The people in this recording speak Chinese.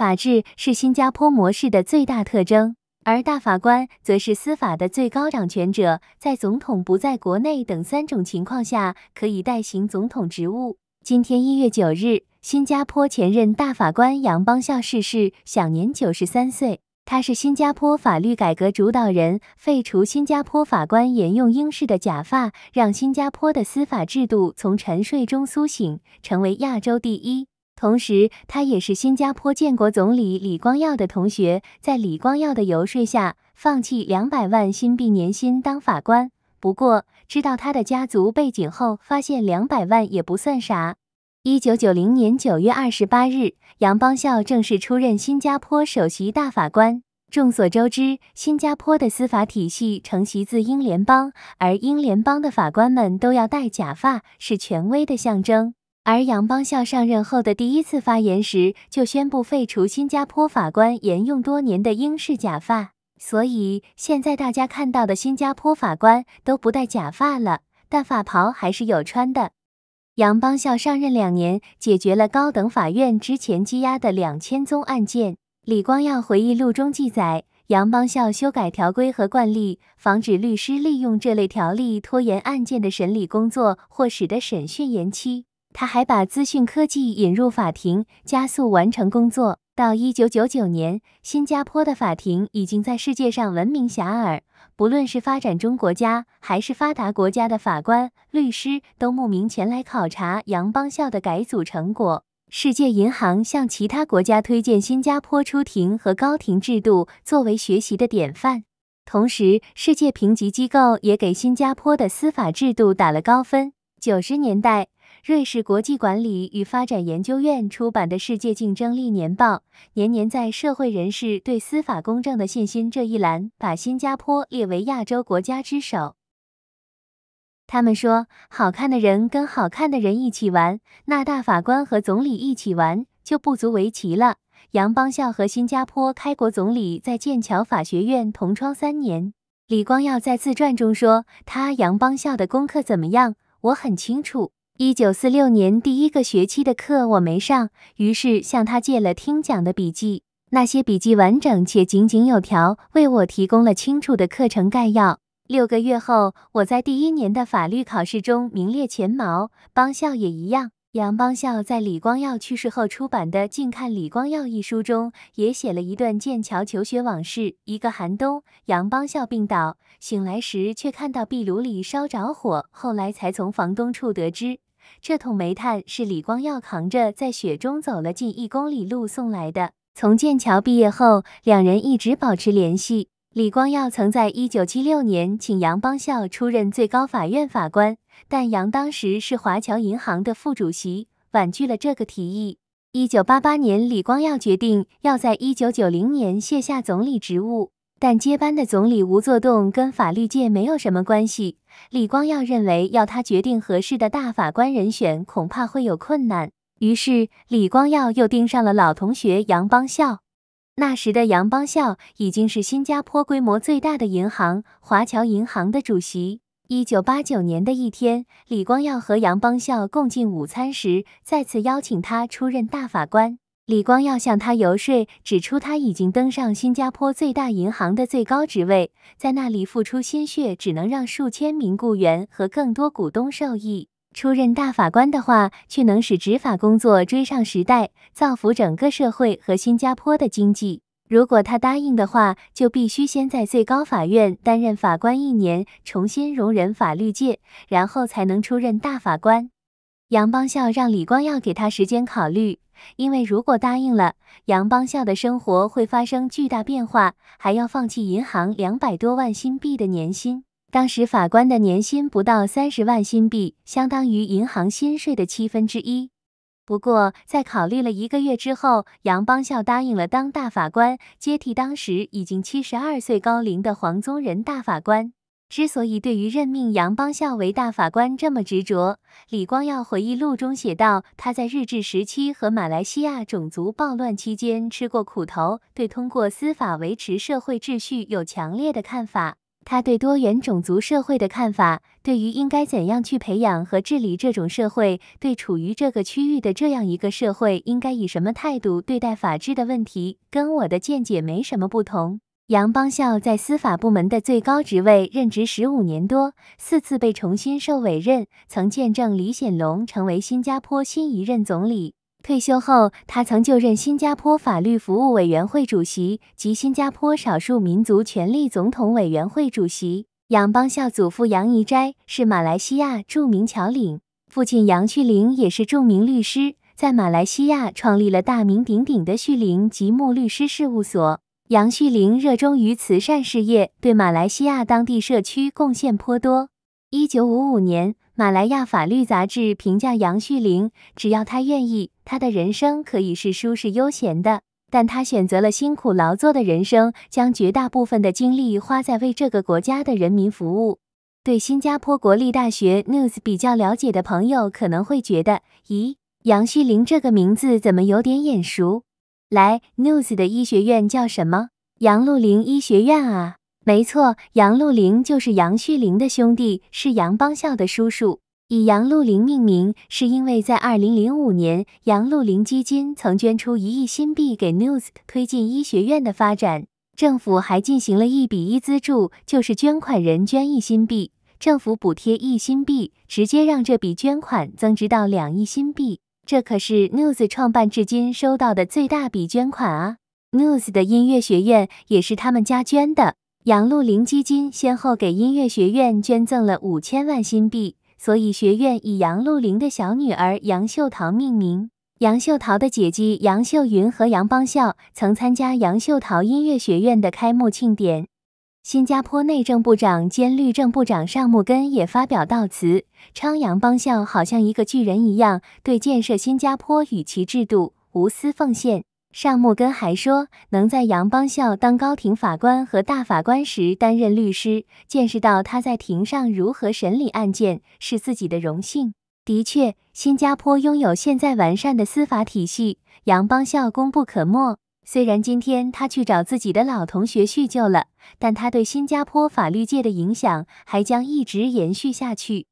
法治是新加坡模式的最大特征，而大法官则是司法的最高掌权者，在总统不在国内等三种情况下可以代行总统职务。今天一月九日，新加坡前任大法官杨邦孝逝世，享年九十三岁。他是新加坡法律改革主导人，废除新加坡法官沿用英式的假发，让新加坡的司法制度从沉睡中苏醒，成为亚洲第一。同时，他也是新加坡建国总理李光耀的同学。在李光耀的游说下，放弃两百万新币年薪当法官。不过，知道他的家族背景后，发现两百万也不算啥。一九九零年九月二十八日，杨邦孝正式出任新加坡首席大法官。众所周知，新加坡的司法体系承袭自英联邦，而英联邦的法官们都要戴假发，是权威的象征。而杨邦孝上任后的第一次发言时，就宣布废除新加坡法官沿用多年的英式假发，所以现在大家看到的新加坡法官都不戴假发了，但法袍还是有穿的。杨邦孝上任两年，解决了高等法院之前积压的两千宗案件。李光耀回忆录中记载，杨邦孝修改条规和惯例，防止律师利用这类条例拖延案件的审理工作或使得审讯延期。他还把资讯科技引入法庭，加速完成工作。到一九九九年，新加坡的法庭已经在世界上闻名遐迩。不论是发展中国家还是发达国家的法官、律师，都慕名前来考察杨邦孝的改组成果。世界银行向其他国家推荐新加坡出庭和高庭制度作为学习的典范。同时，世界评级机构也给新加坡的司法制度打了高分。九十年代。瑞士国际管理与发展研究院出版的《世界竞争力年报》年年在“社会人士对司法公正的信心”这一栏，把新加坡列为亚洲国家之首。他们说：“好看的人跟好看的人一起玩，那大法官和总理一起玩就不足为奇了。”杨邦孝和新加坡开国总理在剑桥法学院同窗三年。李光耀在自传中说：“他杨邦孝的功课怎么样？我很清楚。”一九四六年第一个学期的课我没上，于是向他借了听讲的笔记。那些笔记完整且井井有条，为我提供了清楚的课程概要。六个月后，我在第一年的法律考试中名列前茅。邦孝也一样。杨邦孝在李光耀去世后出版的《近看李光耀》一书中，也写了一段剑桥求学往事。一个寒冬，杨邦孝病倒，醒来时却看到壁炉里烧着火，后来才从房东处得知。这桶煤炭是李光耀扛着在雪中走了近一公里路送来的。从剑桥毕业后，两人一直保持联系。李光耀曾在1976年请杨邦孝出任最高法院法官，但杨当时是华侨银行的副主席，婉拒了这个提议。1988年，李光耀决定要在1990年卸下总理职务。但接班的总理吴作栋跟法律界没有什么关系。李光耀认为，要他决定合适的大法官人选，恐怕会有困难。于是，李光耀又盯上了老同学杨邦孝。那时的杨邦孝已经是新加坡规模最大的银行华侨银行的主席。一九八九年的一天，李光耀和杨邦孝共进午餐时，再次邀请他出任大法官。李光耀向他游说，指出他已经登上新加坡最大银行的最高职位，在那里付出心血，只能让数千名雇员和更多股东受益。出任大法官的话，却能使执法工作追上时代，造福整个社会和新加坡的经济。如果他答应的话，就必须先在最高法院担任法官一年，重新容人法律界，然后才能出任大法官。杨邦孝让李光耀给他时间考虑。因为如果答应了，杨邦孝的生活会发生巨大变化，还要放弃银行两百多万新币的年薪。当时法官的年薪不到三十万新币，相当于银行薪水的七分之一。不过，在考虑了一个月之后，杨邦孝答应了当大法官，接替当时已经七十二岁高龄的黄宗仁大法官。之所以对于任命杨邦孝为大法官这么执着，李光耀回忆录中写道，他在日治时期和马来西亚种族暴乱期间吃过苦头，对通过司法维持社会秩序有强烈的看法。他对多元种族社会的看法，对于应该怎样去培养和治理这种社会，对处于这个区域的这样一个社会应该以什么态度对待法治的问题，跟我的见解没什么不同。杨邦孝在司法部门的最高职位任职十五年多，四次被重新受委任，曾见证李显龙成为新加坡新一任总理。退休后，他曾就任新加坡法律服务委员会主席及新加坡少数民族权利总统委员会主席。杨邦孝祖父杨怡斋是马来西亚著名侨领，父亲杨旭林也是著名律师，在马来西亚创立了大名鼎鼎的旭林吉木律师事务所。杨旭玲热衷于慈善事业，对马来西亚当地社区贡献颇多。一九五五年，马来亚法律杂志评价杨旭玲：只要她愿意，她的人生可以是舒适悠闲的，但她选择了辛苦劳作的人生，将绝大部分的精力花在为这个国家的人民服务。对新加坡国立大学 News 比较了解的朋友可能会觉得，咦，杨旭玲这个名字怎么有点眼熟？来，news 的医学院叫什么？杨露林医学院啊，没错，杨露林就是杨旭林的兄弟，是杨邦孝的叔叔。以杨露林命名，是因为在2005年，杨露林基金曾捐出一亿新币给 news 推进医学院的发展，政府还进行了一比一资助，就是捐款人捐一新币，政府补贴一新币，直接让这笔捐款增值到两亿新币。这可是 News 创办至今收到的最大笔捐款啊！News 的音乐学院也是他们家捐的。杨露林基金先后给音乐学院捐赠了五千万新币，所以学院以杨露林的小女儿杨秀桃命名。杨秀桃的姐姐杨秀云和杨邦孝曾参加杨秀桃音乐学院的开幕庆典。新加坡内政部长兼律政部长尚木根也发表悼词，称杨邦孝好像一个巨人一样，对建设新加坡与其制度无私奉献。尚木根还说，能在杨邦孝当高庭法官和大法官时担任律师，见识到他在庭上如何审理案件，是自己的荣幸。的确，新加坡拥有现在完善的司法体系，杨邦孝功不可没。虽然今天他去找自己的老同学叙旧了，但他对新加坡法律界的影响还将一直延续下去。